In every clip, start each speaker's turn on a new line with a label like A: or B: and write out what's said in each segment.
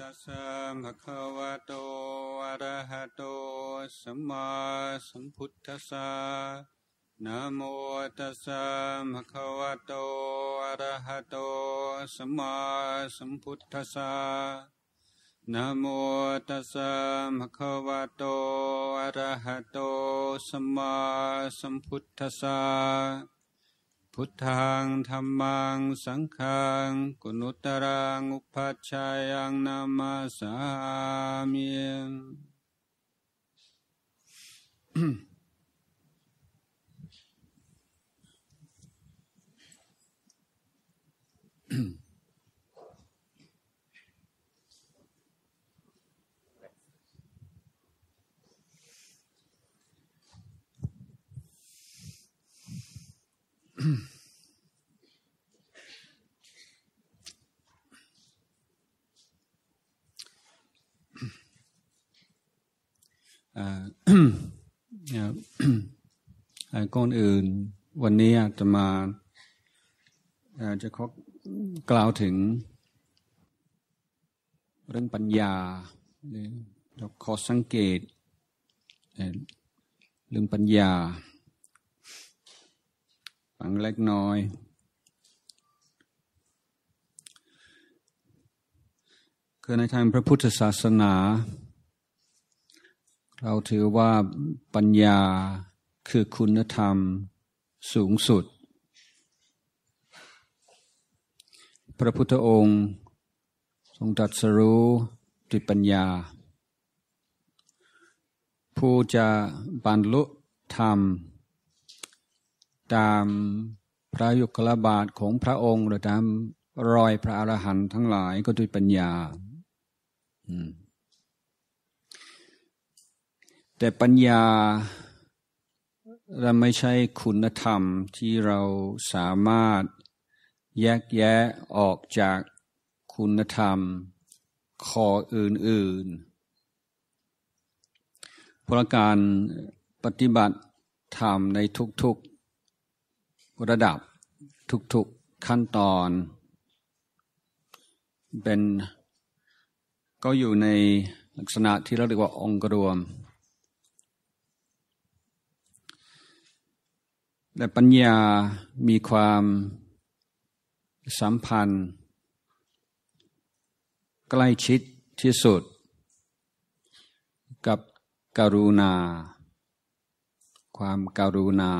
A: ตัสสะมะคะวะโตอะระหะโตสัมมาสัมพุทธัสสะนะโมตัสสะมะคะวะโตอะระหะโตสัมมาสัมพุทธัสสะนะโมตัสสะมะคะวะโตอะระหะโตสัมมาสัมพุทธัสสะพุทธังธรรมัง สังฆังกุณุตรัง อุปัชฌายังนามาสามีอืมก่อนอื่น วันนี้จะมา จะขอกล่าวถึงเรื่องปัญญาเราขอสังเกตเรื่องปัญญาังเล็กน้อย คือในทางพระพุทธศาสนา เราถือว่าปัญญาคือคุณธรรมสูงสุด พระพุทธองค์ ทรงตรัสรู้ด้วยปัญญา ผู้จะบรรลุธรรมตามพระยุคลบาทของพระองค์ หรือตามรอยพระอรหันต์ทั้งหลายก็ด้วยปัญญา แต่ปัญญาเราไม่ใช่คุณธรรมที่เราสามารถแยกแยะออกจากคุณธรรมขออื่นๆเพราะการปฏิบัติธรรมในทุก ๆระดับทุกๆขั้นตอน เป็นก็อยู่ในลักษณะที่เราเรียกว่าองค์รวม และปัญญามีความสัมพันธ์ ใกล้ชิดที่สุด กับการุณา ความการุณา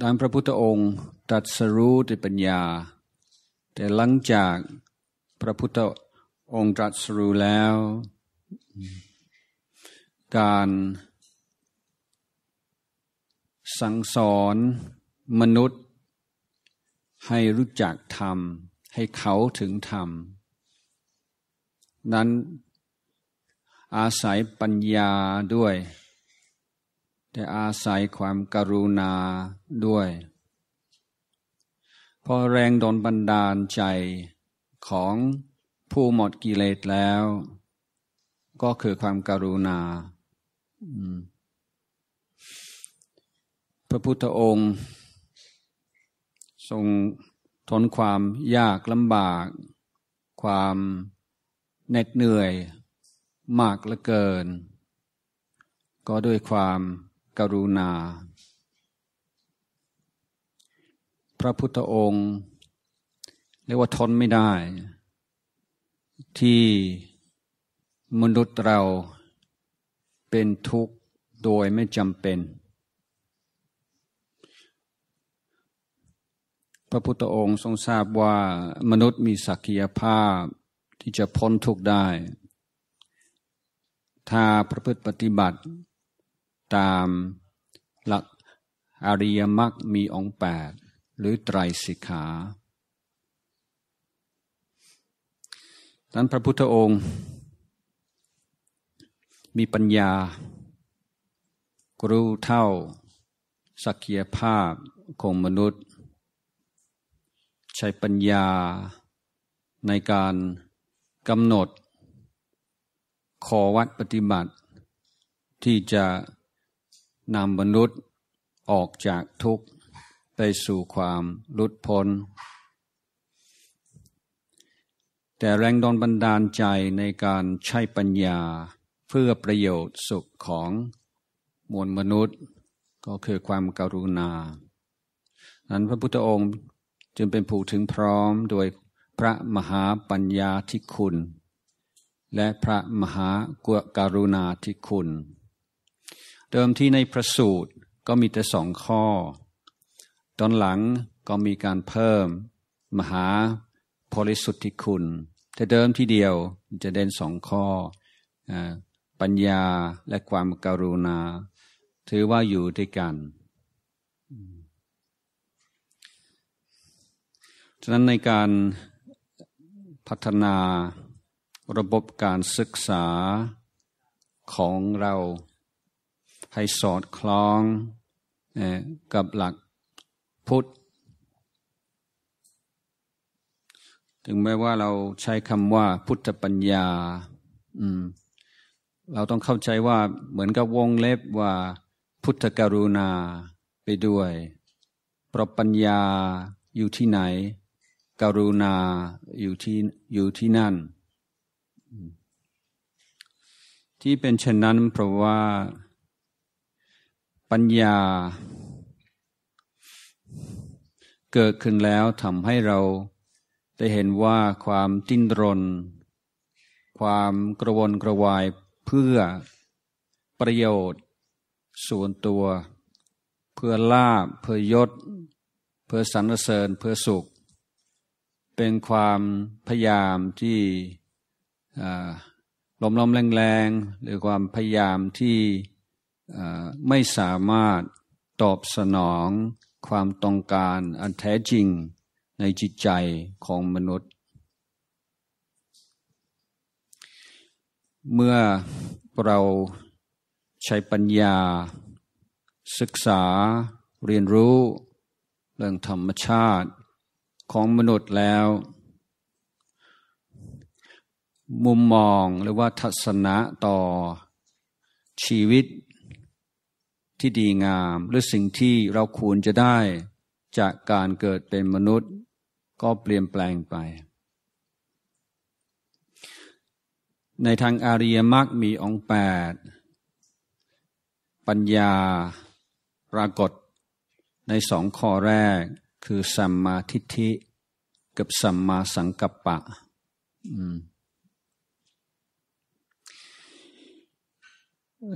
A: ดังพระพุทธองค์ตัดสรู้ด้วยปัญญา แต่หลังจากพระพุทธองค์ตรัสรู้แล้ว การสั่งสอนมนุษย์ ให้รู้จักธรรมให้เขาถึงธรรม นั้นอาศัยปัญญาด้วยแต่อาศัยความกรุณาด้วยพอแรงดนบันดาลใจของผู้หมดกิเลสแล้ว ก็คือความกรุณาพระพุทธองค์ ทรงทนความยากลำบาก ความเหน็ดเหนื่อย มากเหลือเกิน ก็ด้วยความกรุณาพระพุทธองค์เรียกว่าทนไม่ได้ ที่มนุษย์เราเป็นทุกข์โดยไม่จำเป็น พระพุทธองค์ทรงทราบว่า มนุษย์มีศักยภาพที่จะพ้นทุกข์ได้ ถ้าพระพฤติปฏิบัติตามหลักอริยมรรคมีองค์แปด หรือไตรสิกขา ท่านนพระพุทธองค์มีปัญญารู้เท่า สักยภาพของมนุษย์ ใช้ปัญญาในการกำหนด ขอวัด ปฏิบัติ ที่จะนำมนุษย์ออกจากทุกข์ไปสู่ความหลุดพ้น แต่แรงดอนบันดาลใจในการใช้ปัญญาเพื่อประโยชน์สุขของมวลมนุษย์ ก็คือความกรุณา นั้นพระพุทธองค์จึงเป็นผู้ถึงพร้อมโดยพระมหาปัญญาธิคุณ และพระมหากุกรุณาธิคุณเดิมที่ในพระสูตรก็มีแต่สองข้อ ตอนหลังก็มีการเพิ่มมหาพลิสุทธิคุณ แต่เดิมที่เดียวจะเด่นสองข้ออปัญญาและความกรุณา ถือว่าอยู่ด้วยกัน ฉะนั้นในการพัฒนาระบบการศึกษาของเราให้สอดคล้องกับหลักพุทธ ถึงแม้ว่าเราใช้คำว่าพุทธปัญญา เราต้องเข้าใจว่าเหมือนกับวงเล็บว่า พุทธกรุณาไปด้วยเพราะปัญญาอยู่ที่ไหน กรุณาอยู่ที่อยู่ที่นั่น ที่เป็นเช่นนั้นเพราะว่าปัญญาเกิดขึ้นแล้วทำให้เราได้เห็นว่าความติ้นรน ความกระวนกระวายเพื่อประโยชน์ส่วนตัว เพื่อลาบเพื่อยศเพื่อสรรเสริญเพื่อสุข เป็นความพยายามที่ลมล้มแรงๆหรือความพยายามที่ไม่สามารถตอบสนองความต้องการอันแท้จริงในจิตใจของมนุษย์ เมื่อเราใช้ปัญญา ศึกษาเรียนรู้ เรื่องธรรมชาติของมนุษย์แล้ว มุมมองหรือว่าทัศนะต่อ ชีวิตที่ดีงามหรือสิ่งที่เราควรจะได้จากการเกิดเป็นมนุษย์ ก็เปลี่ยนแปลงไป ในทางอาริยมรรคมีองค์แปด ปัญญาปรากฏในสองข้อแรกคือสัมมาทิฏฐิกับสัมมาสังกัปปะ อืม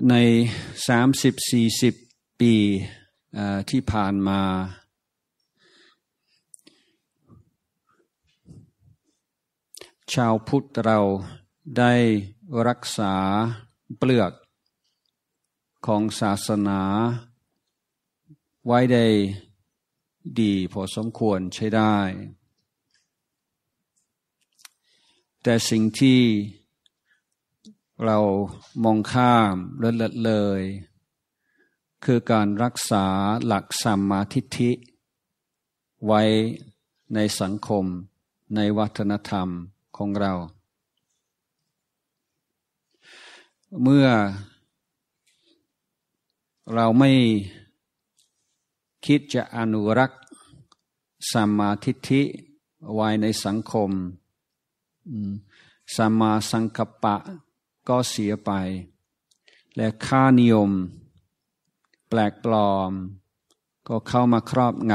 A: ในสามสิบสี่สิบปีที่ผ่านมา ชาวพุทธเราได้รักษาเปลือกของศาสนา ไว้ได้ดีพอสมควรใช้ได้ แต่สิ่งที่เรามองข้ามเลิศเลย คือการรักษาหลักสัมมาทิฏฐิไว้ในสังคมในวัฒนธรรมของเรา เมื่อเราไม่คิดจะอนุรักษ์สัมมาทิฏฐิไว้ในสังคมสัมมาสังปปะก็เสียไป และค่านิยม แปลกปลอม ก็เข้ามาครอบง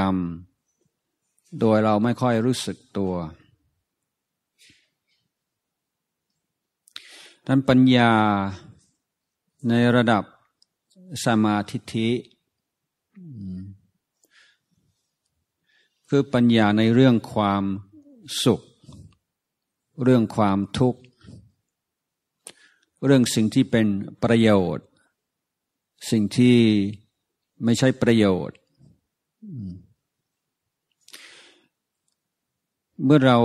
A: ำโดยเราไม่ค่อยรู้สึกตัวท่านปัญญาในระดับสมาธิิคือปัญญาในเรื่องความสุข เรื่องความทุกข์เรื่องสิ่งที่เป็นประโยชน์ สิ่งที่ไม่ใช่ประโยชน์ เมื่อเรา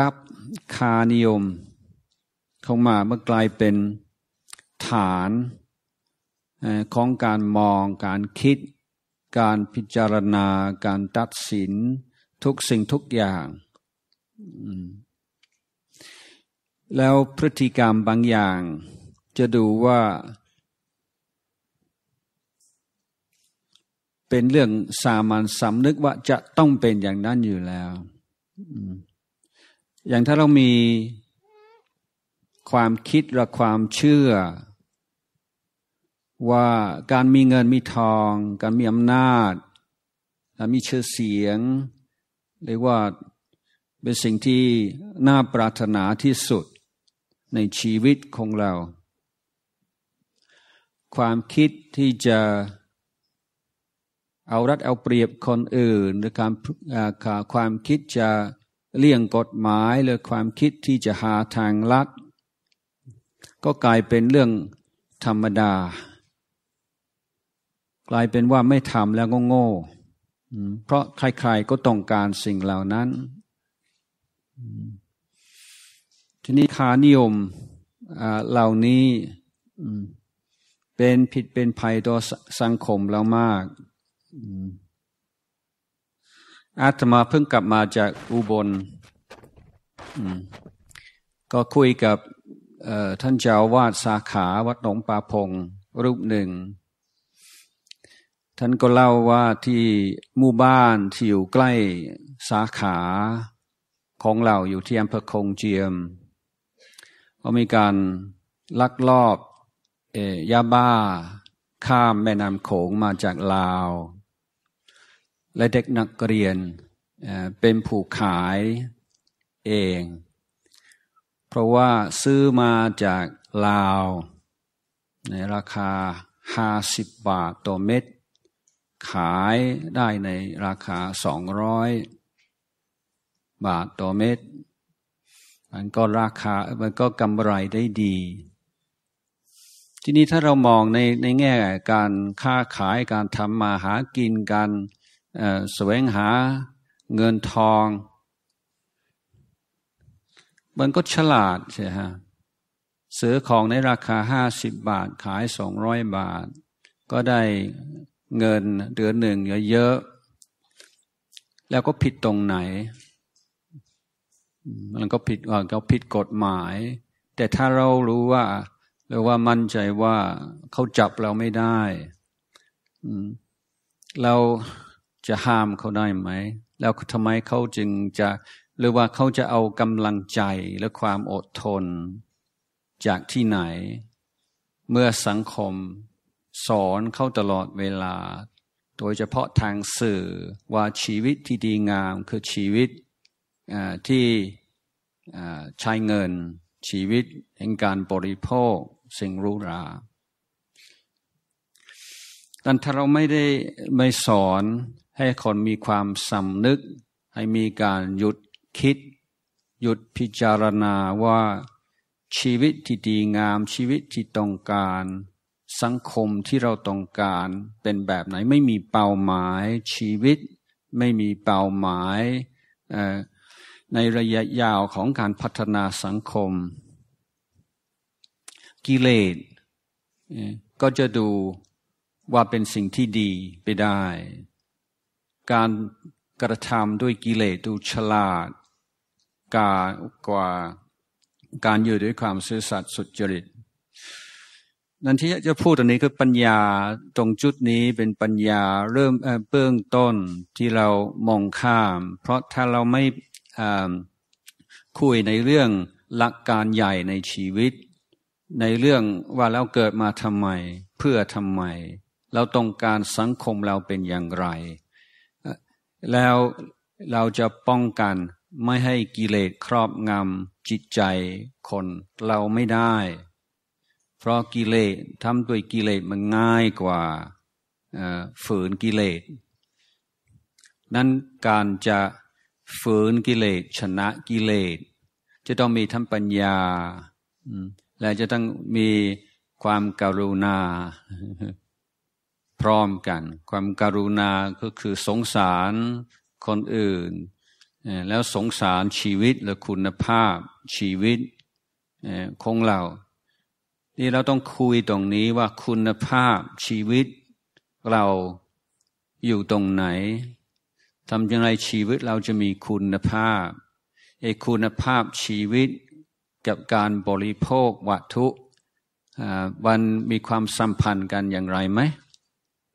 A: รับคานิยม เข้ามาเมื่อกลายเป็นฐานของการมองการคิด การพิจารณา การตัดสินทุกสิ่งทุกอย่างแล้วพฤติกรรมบางอย่างจะดูว่า เป็นเรื่องสามัญสำนึกว่าจะต้องเป็นอย่างนั้นอยู่แล้ว อย่างถ้าเรามีความคิดและความเชื่อ ว่าการมีเงินมีทองการมีอำนาจและมีชื่อเสียงเรียกว่าเป็นสิ่งที่น่าปรารถนาที่สุดในชีวิตของเรา ความคิดที่จะเอารัดเอาเปรียบคนอื่นหรือการความคิดจะเลี่ยงกฎหมาย หรือความคิดที่จะหาทางลัด ก็กลายเป็นเรื่องธรรมดา กลายเป็นว่าไม่ทำแล้วก็โง่เพราะใครๆก็ต้องการสิ่งเหล่านั้นทีนี้ค่านิยมเหล่านี้เป็นผิดเป็นภัยต่อสังคมเรามากอาตมาเพิ่งกลับมาจากอุบลก็คุยกับท่านเจ้าวาดสาขา วัดหนองปลาพงรูปหนึ่งท่านก็เล่าว่าที่หมู่บ้านที่อยู่ใกล้สาขาของเราอยู่ที่อำเภอคงเจียมก็มีการลักลอบเอยาบ้าข้ามแม่น้ำโขงมาจากลาว และเด็กนักเรียนเป็นผู้ขายเอง เพราะว่าซื้อมาจากลาว ในราคาห้าสิบบาทต่อเม็ดขายได้ในราคาสองร้อยบาทต่อเม็ดมันก็ราคา มันก็กำไรได้ดี ทีนี้ถ้าเรามองในในแง่การค้าขายการทำมาหากินการแสวงหาเงินทอง มันก็ฉลาดใช่ฮะซื้อของในราคาห้าสิบบาทขายสองร้อยบาท ก็ได้เงินเดือนหนึ่งเยอะๆ แล้วก็ผิดตรงไหนมันก็ผิดเขาผิดกฎหมาย แต่ถ้าเรารู้ว่า หรือว่ามั่นใจว่าเขาจับเราไม่ได้ เราจะห้ามเขาได้ไหม แล้วทำไมเขาจึงจะหรือว่าเขาจะเอากำลังใจและความอดทน จากที่ไหน เมื่อสังคมสอนเขาตลอดเวลา โดยเฉพาะทางสื่อว่าชีวิตที่ดีงามคือชีวิตที่ใช้เงินชีวิตแห่งการบริโภคสิ่งรูรา แต่ถ้าเราไม่ได้ไม่สอนให้คนมีความสำนึกให้มีการหยุดคิด หยุดพิจารณาว่าชีวิตที่ดีงามชีวิตที่ต้องการสังคมที่เราต้องการเป็นแบบไหน ไม่มีเป้าหมายชีวิต ไม่มีเป้าหมายในระยะยาวของการพัฒนาสังคม กิเลสก็จะดูว่าเป็นสิ่งที่ดีไปได้ การกระทำด้วยกิเลสดูฉลาดกากว่าการอยู่ด้วยความซื่อสัตย์สุจริต นั่นที่จะพูดตรงนี้คือปัญญาตรงจุดนี้เป็นปัญญาเริ่มเบื้องต้นที่เรามองข้าม เพราะถ้าเราไม่คุยในเรื่องหลักการใหญ่ในชีวิต ในเรื่องว่าเราเกิดมาทำไม เพื่อทำไม เราต้องการสังคมเราเป็นอย่างไร แล้วเราจะป้องกันไม่ให้กิเลสครอบงำจิตใจคนเราไม่ได้ เพราะกิเลสทำด้วยกิเลสมันง่ายกว่าฝืนกิเลสนั้นการจะฝืนกิเลสชนะกิเลสจะต้องมีทั้งปัญญา และจะต้องมีความการุณา พร้อมกัน ความการุณาก็คือสงสารคนอื่น แล้วสงสารชีวิตและคุณภาพชีวิตของเราที่เราต้องคุยตรงนี้ว่าคุณภาพชีวิตเราอยู่ตรงไหนทำอย่างไรชีวิตเราจะมีคุณภาพไอ้คุณภาพชีวิตกับการบริโภควัตถุมันมีความสัมพันธ์กันอย่างไรไหม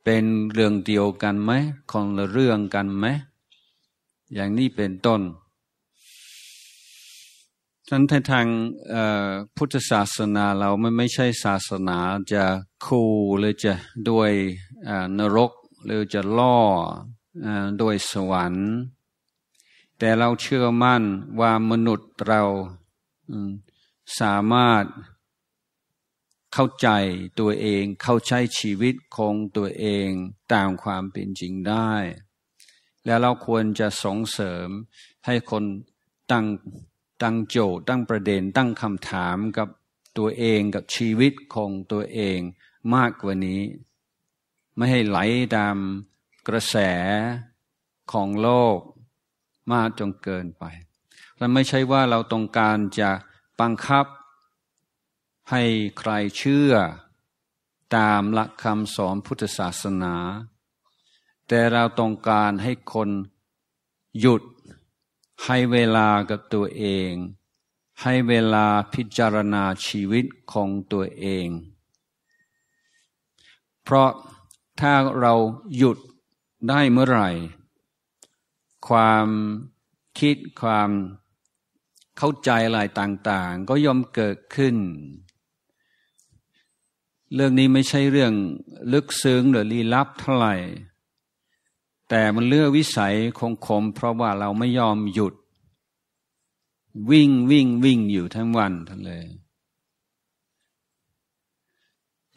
A: เป็นเรื่องเดียวกันไหมคนละเรื่องกันไหม อย่างนี้เป็นต้นทั้นทางพุทธศาสนาเราไม่ไม่ใช่ศาสนาจะคู่หรือจะด้วยนรกหรือจะล่อโดยสวรรค์แต่เราเชื่อมั่นว่ามนุษย์เราสามารถเข้าใจตัวเองเข้าใจชีวิตของตัวเองตามความเป็นจริงได้ แล้วเราควรจะส่งเสริม ให้คนตั้ง ตั้งโจทย์ ตั้งประเด็นตั้งคำถามกับตัวเองกับชีวิตของตัวเองมากกว่านี้ ไม่ให้ไหลตามกระแสของโลกมากจนเกินไปและไม่ใช่ว่าเราต้องการจะบังคับ ให้ใครเชื่อตามหลักคำสอนพุทธศาสนา แต่เราต้องการให้คนหยุดให้เวลากับตัวเอง ให้เวลาพิจารณาชีวิตของตัวเอง เพราะถ้าเราหยุดได้เมื่อไหร่ ความคิดความเข้าใจอะไรต่างๆ ก็ย่อมเกิดขึ้น เรื่องนี้ไม่ใช่เรื่องลึกซึ้ง หรือลี้ลับเท่าไหร่ แต่มันเลือกวิสัยคงคมเพราะว่าเราไม่ยอมหยุด วิ่งวิ่งวิ่งอยู่ทั้งวันทั้งเลย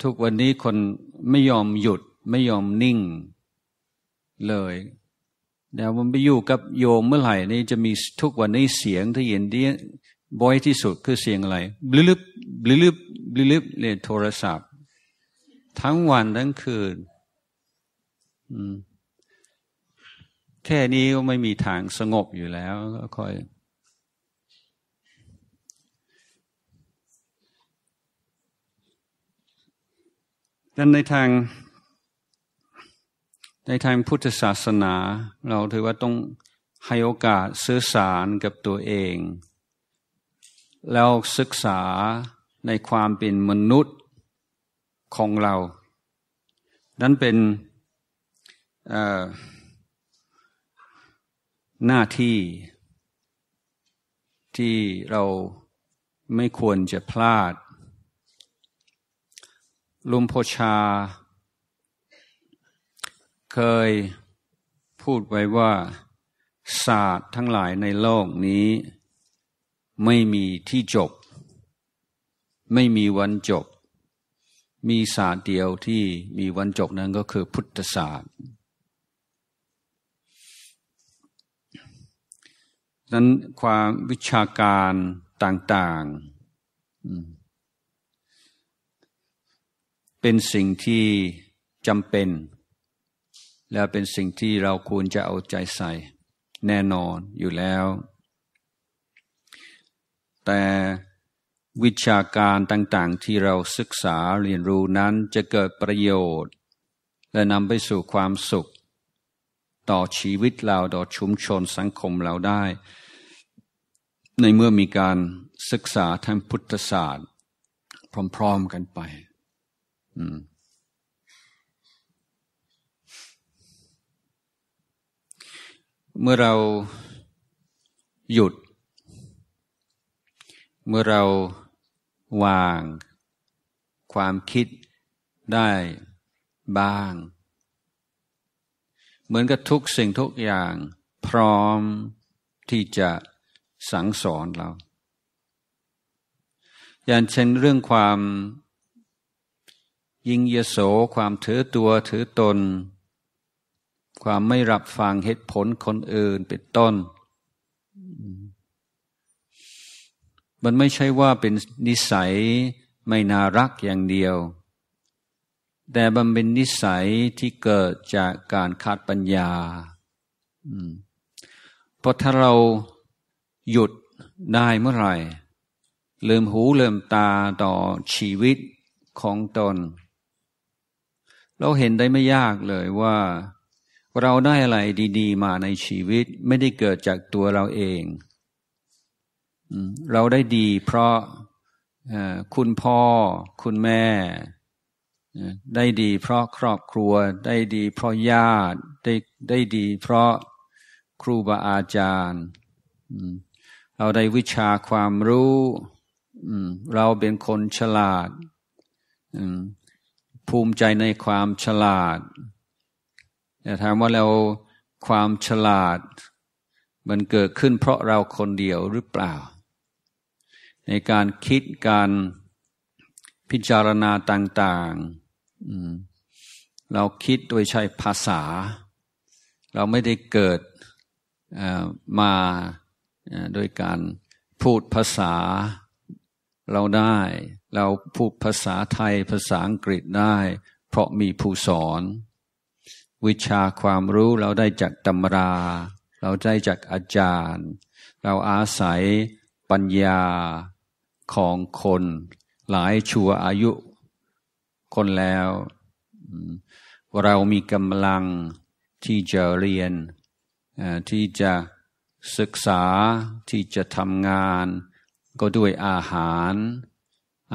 A: ทุกวันนี้คนไม่ยอมหยุดไม่ยอมนิ่งเลย เดี๋ยวมันไปอยู่กับโยมเมื่อไหร่นี่จะมีทุกวันนี้เสียงที่เห็นดีบ่อยที่สุดคือเสียงอะไรบลิบบลิบบลิบเ่ย โทรศัพท์ ทั้งวันทั้งคืนแค่นี้ก็ไม่มีทางสงบอยู่แล้วก็ค่อยดังในทางในทางพุทธศาสนา เราถือว่าต้องให้โอกาสสื่อสารกับตัวเอง แล้วศึกษาในความเป็นมนุษย์ของเรา นั้นเป็นหน้าที่ที่เราไม่ควรจะพลาดลุมโพชาเคยพูดไว้ว่าศาสตร์ทั้งหลายในโลกนี้ ไม่มีที่จบ ไม่มีวันจบ มีศาสตร์เดียวที่มีวันจบนั้นก็คือพุทธศาสตร์นั้นความวิชาการต่างๆ เป็นสิ่งที่จำเป็นแล้วเป็นสิ่งที่เราควรจะเอาใจใส่แน่นอนอยู่แล้ว แต่วิชาการต่างๆที่เราศึกษาเรียนรู้นั้นจะเกิดประโยชน์และนำไปสู่ความสุข ต่อชีวิตเราต่อชุมชนสังคมเราได้ ในเมื่อมีการศึกษาทางพุทธศาสตร์พร้อมๆกันไป อืมเมื่อเราหยุด เมื่อเราวางความคิดได้บ้าง เหมือนกับทุกสิ่งทุกอย่างพร้อมที่จะสั่งสอนเรา อย่างเช่นเรื่องความยิ่งเยโสความถือตัวถือตนความไม่รับฟังเหตุผลคนอื่นเป็นต้น มันไม่ใช่ว่าเป็นนิสัยไม่น่ารักอย่างเดียว แต่มันเป็นนิสัยที่เกิดจากการขาดปัญญาเพราะถ้าเราหยุดได้เมื่อไหร่เลื่มหูเลื่มตาต่อชีวิตของตน เราเห็นได้ไม่ยากเลยว่าเราได้อะไรดี ๆ มาในชีวิตไม่ได้เกิดจากตัวเราเอง เราได้ดีเพราะคุณพ่อคุณแม่ได้ดีเพราะครอบครัวได้ดีเพราะญาติได้ได้ดี เพราะครูบาอาจารย์เราได้วิชาความรู้เราเป็นคนฉลาด ภูมิใจในความฉลาดแต่ถามว่าเราความฉลาดมันเกิดขึ้นเพราะเราคนเดียวหรือเปล่า ในการคิดการพิจารณาต่าง ๆ เราคิดโดยใช้ภาษา เราไม่ได้เกิดมาโดยการพูดภาษาเราได้ เราพูดภาษาไทยภาษาอังกฤษได้ เพราะมีผู้สอนวิชาความรู้เราได้จากตำรา เราได้จากอาจารย์ เราอาศัยปัญญาของคน หลายชั่วอายุคนแล้ว เรามีกำลังที่จะเรียน ที่จะศึกษาที่จะทำงาน ก็ด้วยอาหาร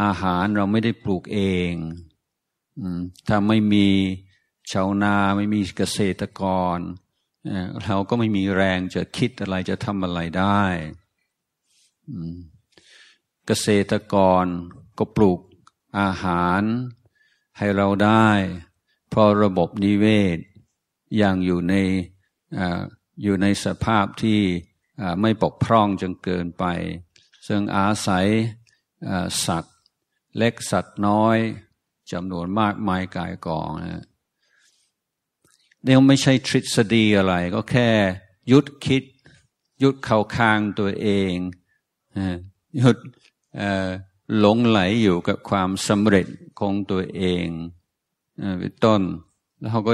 A: อาหารเราไม่ได้ปลูกเองถ้าไม่มีชาวนาไม่มีเกษตรกรเราก็ไม่มีแรงจะคิดอะไรจะทำอะไรได้ เกษตรกรก็ปลูกอาหารให้เราได้เพราะระบบนิเวศอย่างอยู่ในออยู่ในสภาพที่ไม่ปกพร่องจนเกินไป ซึ่งอาศัยสัตว์เล็กสัตว์น้อยจำนวนมากมายกายกองนะนี่ไม่ใช่ทฤษฎีอะไร ก็แค่ยุดคิดยุดเข่าคางตัวเองหยุดหลงไหลอยู่กับความสำเร็จของตัวเองเป็นต้น แล้วเขาก็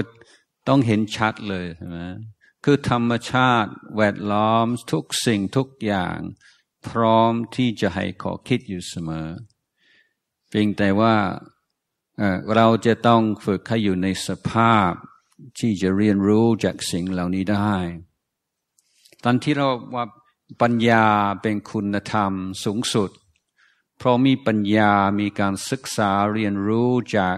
A: ต้องเห็นชัดเลยใช่ไหมคือธรรมชาติแวดล้อมทุกสิ่งทุกอย่าง พร้อมที่จะให้ขอคิดอยู่เสมอเพียงแต่ว่าเราจะต้องฝึกให้อยู่ในสภาพที่จะเรียนรู้จากสิ่งเหล่านี้ได้ ตอนที่เราว่าปัญญาเป็นคุณธรรมสูงสุด เพราะมีปัญญามีการศึกษาเรียนรู้จาก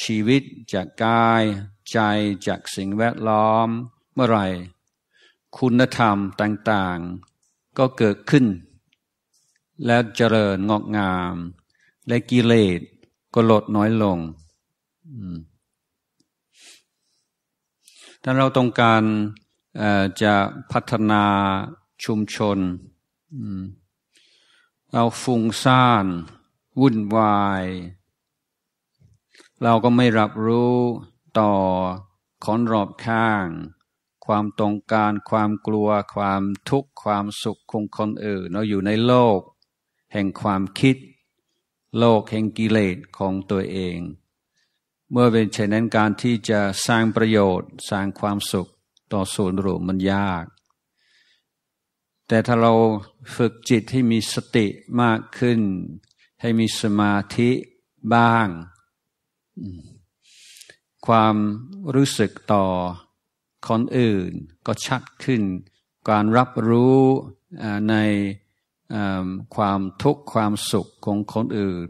A: ชีวิตจากกายใจจากสิ่งแวดล้อมเมื่อไรคุณธรรมต่างๆก็เกิดขึ้น และเจริญงอกงาม และกิเลสก็ลดน้อยลงถ้าเราต้องการจะพัฒนาชุมชนเราฟุ้งซ่าน วุ่นวาย เราก็ไม่รับรู้ต่อคนรอบข้าง ความต้องการความกลัวความทุกข์ ความสุขของคนอื่นเราอยู่ในโลก แห่งความคิด โลกแห่งกิเลสของตัวเองเมื่อเป็นเช่นนั้นการที่จะสร้างประโยชน์สร้างความสุขต่อส่วนรวมมันยาก แต่ถ้าเราฝึกจิตให้มีสติมากขึ้นให้มีสมาธิบ้าง ความรู้สึกต่อคนอื่นก็ชัดขึ้น การรับรู้ในความทุกข์ความสุขของคนอื่น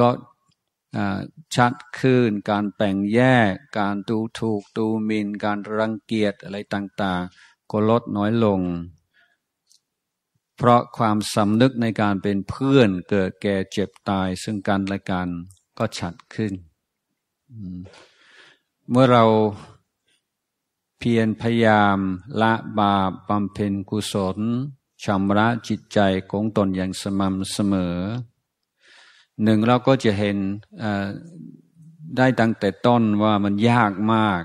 A: ก็ชัดขึ้นการแบ่งแยก การดูถูก ดูมิน่นการรังเกียจอะไรต่าง ๆก็ลดน้อยลง เพราะความสำนึกในการเป็นเพื่อนเกิดแก่เจ็บตายซึ่งกันและกัน ก็ชัดขึ้น เมื่อเราเพียรพยายามละบาปบำเพ็ญกุศลชำระจิตใจของตนอย่างสม่ำเสมอหนึ่งเราก็จะเห็นได้ตั้งแต่ต้นว่ามันยากมาก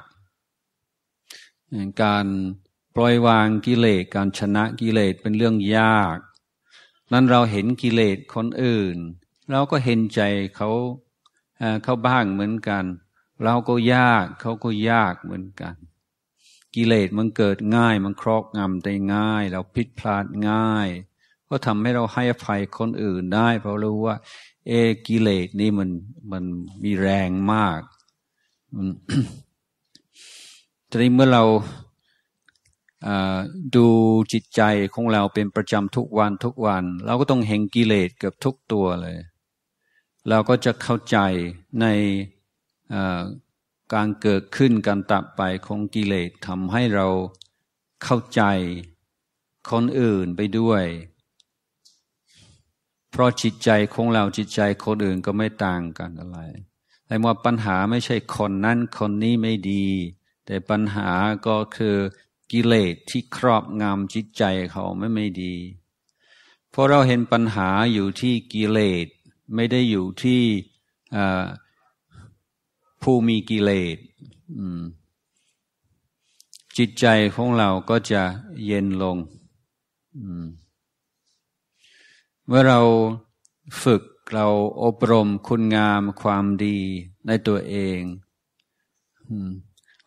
A: การปล่อยวางกิเลส การชนะกิเลสเป็นเรื่องยาก นั้นเราเห็นกิเลสคนอื่น เราก็เห็นใจเขาเขาบ้างเหมือนกัน เราก็ยากเขาก็ยากเหมือนกัน กิเลสมันเกิดง่าย มันครอบงำได้ง่าย เราผิดพลาดง่าย ก็ทำให้เราให้อภัยคนอื่นได้ เพราะรู้ว่าเอกิเลสนี่มัน มันมีแรงมากทีนี้เมื่อเราดูจิตใจของเราเป็นประจำทุกวันทุกวัน เราก็ต้องเห็นกิเลสเกือบทุกตัวเลย เราก็จะเข้าใจในการเกิดขึ้นการตับไปของกิเลสทำให้เราเข้าใจคนอื่นไปด้วยเพราะจิตใจของเราจิตใจ คนอื่นก็ไม่ต่างกันอะไรแต่ว่าปัญหาไม่ใช่คนนั้นคนนี้ไม่ดี แต่ปัญหาก็คือ กิเลสที่ครอบงำจิตใจเขาไม่ไม่ดีพราะเราเห็นปัญหาอยู่ที่กิเลสไม่ได้อยู่ที่ผู้มีกิเลสจิตใจของเรา ก็จะเย็นลงเมื่อเราฝึกเราอบรมคุณงามความดีในตัวเอง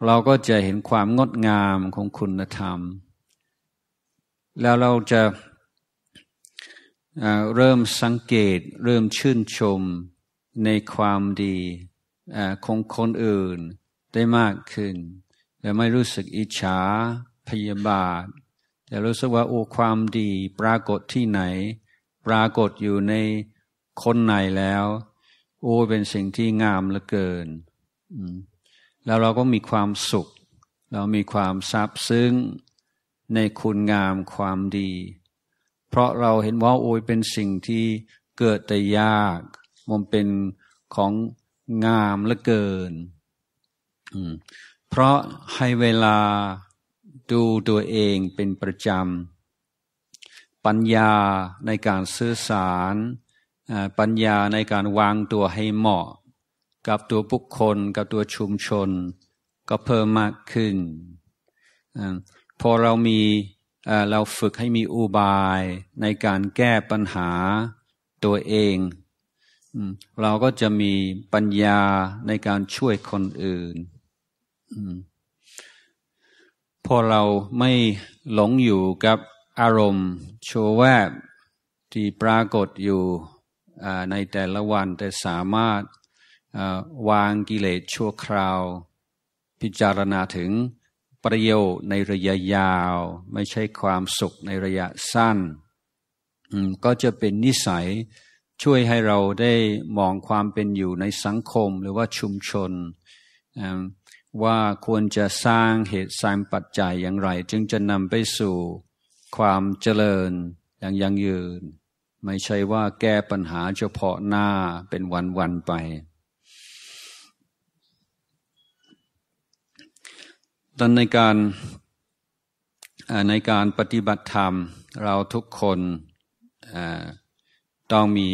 A: เราก็จะเห็นความงดงามของคุณธรรม แล้วเราจะเริ่มสังเกตเริ่มชื่นชมในความดีของคนอื่นได้มากขึ้นแต่ไม่รู้สึกอิจฉาพยาบาท แต่รู้สึกว่าโอ้ความดีปรากฏที่ไหนปรากฏอยู่ในคนในแล้ว โอ้เป็นสิ่งที่งามเหลือเกิน แล้วเราก็มีความสุข เรามีความซาบซึ้งในคุณงามความดี เพราะเราเห็นว่าโอ้ยเป็นสิ่งที่เกิดแต่ยากมันเป็นของงามเหลือเกิน เพราะให้เวลาดูตัวเองเป็นประจำปัญญาในการสื่อสาร ปัญญาในการวางตัวให้เหมาะ กับตัวบุคคลกับตัวชุมชน ก็เพิ่มมากขึ้น พอเรามี เราฝึกให้มีอุบายในการแก้ปัญหาตัวเอง เราก็จะมีปัญญาในการช่วยคนอื่น พอเราไม่หลงอยู่กับอารมณ์โชวแวบที่ปรากฏอยู่ในแต่ละวันแต่สามารถวางกิเลสชั่วคราว พิจารณาถึงประโยชน์ในระยะยาว ไม่ใช่ความสุขในระยะสั้น ก็จะเป็นนิสัยช่วยให้เราได้มองความเป็นอยู่ในสังคมหรือว่าชุมชน ว่าควรจะสร้างเหตุสร้างปัจจัยอย่างไร จึงจะนำไปสู่ความเจริญอย่างยั่งยืน ไม่ใช่ว่าแก้ปัญหาเฉพาะหน้าเป็นวันวันไป ตอนในการในการปฏิบัติธรรมเราทุกคนต้องมี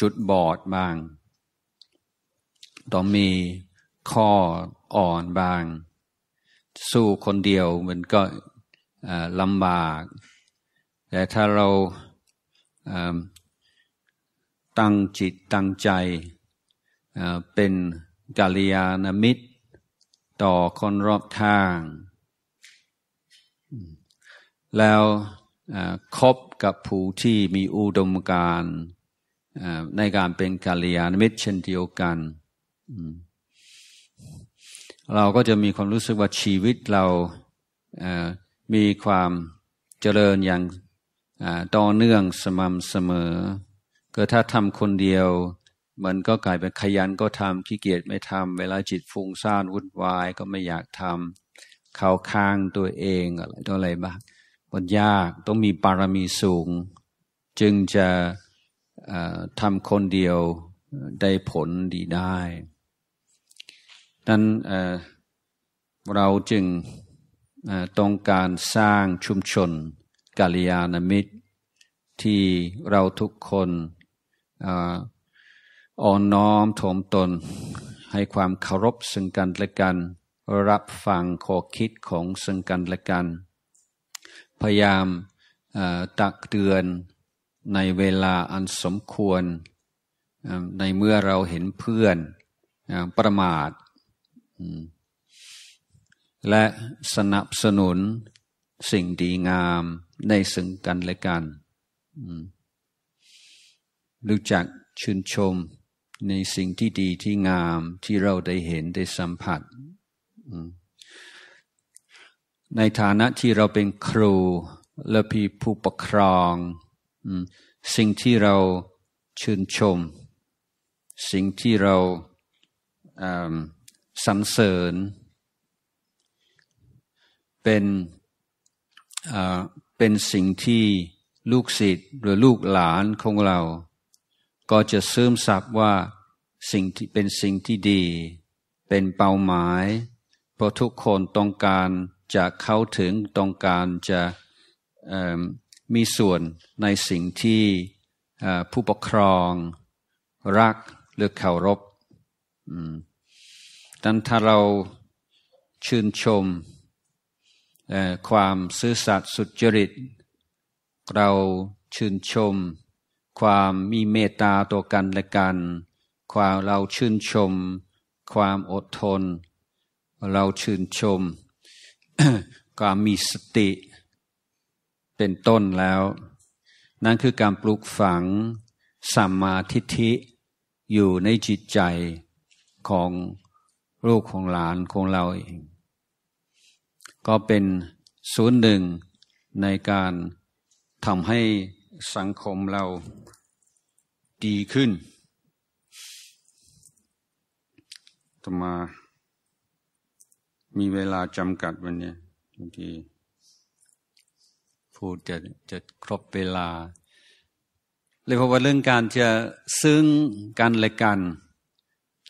A: จุดบอดบ้าง ต้องมีข้ออ่อนบาง สู้คนเดียวมันก็ลำบาก แต่ถ้าเราตั้งจิตตั้งใจเป็นกาลยานมิตร ต่อคนรอบทาง แล้วคบกับผู้ ที่มีอุดมการในการเป็นกาลยานมิตร เช่นเดียวกัน เราก็จะมีความรู้สึกว่าชีวิตเรามีความเจริญอย่างต่อเนื่องสม่ำเสมอก็ถ้าทำคนเดียว มันก็กลายเป็นขยันก็ทำขี้เกียจไม่ทำเวลาจิตฟุ้งซ่านวุ่นวาย ก็ไม่อยากทำเข้าค้างตัวเองอะไรต้ออะไรบ้างมันยากต้องมีปารมีสูง จึงจะทำคนเดียวได้ผลดีได้ นั้นเราจึงต้องการสร้างชุมชนกาลยานามิตร ที่เราทุกคนอ่อนน้อมถ่อมตนให้ความเคารพซึ่งกันและกัน รับฟังข้อคิดของซึ่งกันและกัน พยายามตักเตือนในเวลาอันสมควรในเมื่อเราเห็นเพื่อนประมาทและสนับสนุนสิ่งดีงาม ในซึ่งกันและกันรู้จักชื่นชมในสิ่งที่ดีที่งามที่เราได้เห็นได้สัมผัสในฐานะที่เราเป็นครูและพี่ผู้ปกครอง สิ่งที่เราชื่นชม สิ่งที่เราสรรเสริญเป็นเป็นสิ่งที่ลูกศิษย์หรือลูกหลานของเรา ก็จะซึมซับว่าสิ่งที่เป็นสิ่งที่ดี เป็นเป้าหมาย เพราะทุกคนต้องการจะเข้าถึง ต้องการจะมีส่วนในสิ่งที่ผู้ปกครอง รักหรือเคารพดังนั้นถ้าเราชื่นชมความซื่อสัตย์สุจริต เราชื่นชม ความมีเมตตาต่อกันและกันความเราชื่นชม ความอดทน เราชื่นชมความมีสติ เป็นต้นแล้ว นั่นคือการปลูกฝังสัมมาทิฏฐิอยู่ในจิตใจของลูกของหลานของเราเองก็เป็นศูนย์หนึ่งในการทำให้สังคมเราดีขึ้นตมามีเวลาจำกัดวันนี้บางทีพูดจะจะครบเวลาเลยเพราะว่าเรื่องการจะซึ่งกันและกัน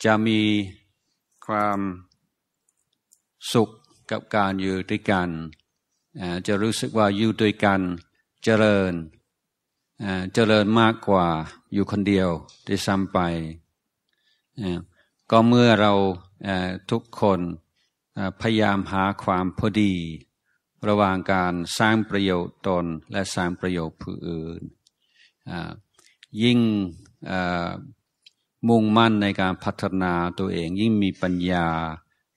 A: จะมีความสุขกับการอยู่ด้วยกันจะรู้สึกว่าอยู่ด้วยกันเจริญเจริญมากกว่าอยู่คนเดียวได้ซ้ำไปก็เมื่อเราทุกคนพยายามหาความพอดีระหว่างการสร้างประโยชน์ตนและสร้างประโยชน์ผู้อื่นยิ่งมุ่งมั่นในการพัฒนาตัวเองยิ่งมีปัญญา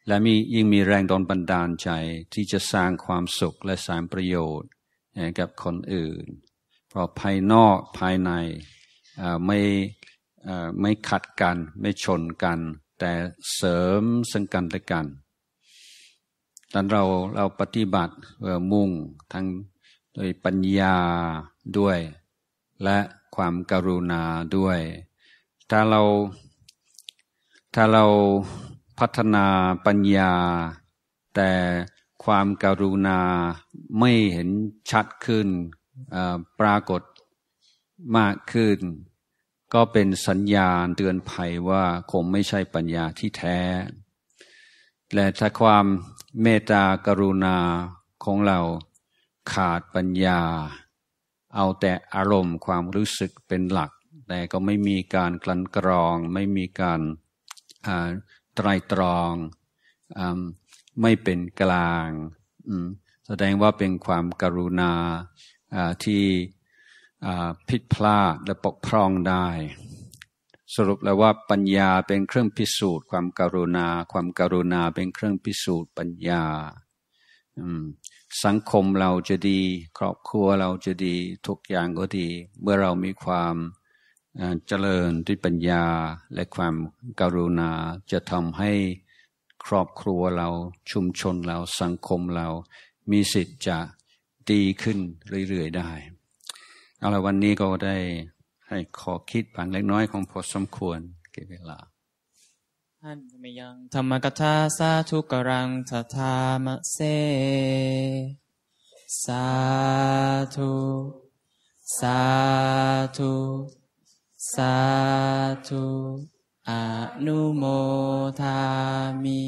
A: และมียิ่งมีแรงดอนบันดาลใจที่จะสร้างความสุขและสารประโยชน์กับคนอื่น เพราะภายนอกภายในไม่ไม่ขัดกัน ไม่ชนกัน แต่เสริมซึ่งกันและกันดังเราเราปฏิบัติเพื่อมุ่งทั้งโดยปัญญาด้วย และความการุณาด้วย ถ้าเราถ้าเราพัฒนาปัญญา แต่ความการุณาไม่เห็นชัดขึ้นปรากฏมากขึ้น ก็เป็นสัญญาณเตือนภัยว่าคงไม่ใช่ปัญญาที่แท้และถ้าความเมตตาการุณาของเราขาดปัญญา เอาแต่อารมณ์ความรู้สึกเป็นหลัก แต่ก็ไม่มีการกลั่นกรอง ไม่มีการไตรตรองอไม่เป็นกลางแสดงว่าเป็นความกรุณาที่ผิดพลาดและปกพร่องได้ สรุปแล้วว่าปัญญาเป็นเครื่องพิสูจน์ ความการุณา ความการุณาเป็นเครื่องพิสูจน์ ปัญญาสังคมเราจะดีครอบครัวเราจะดีทุกอย่างก็ดีเมื่อเรามีความเจริญด้วยปัญญาและความการุณาจะทำให้ครอบครัวเราชุมชนเราสังคมเรามีสิทธิ์จะดีขึ้นเรื่อยๆได้เอาละวันนี้ก็ได้ให้ขอคิดบางเล็กน้อยของพอสมควรเก็บเวลาท่านมยังธรรมกถาสาธุกรังทธามเสสาธุสาธุ sa thu a nu mô tha mi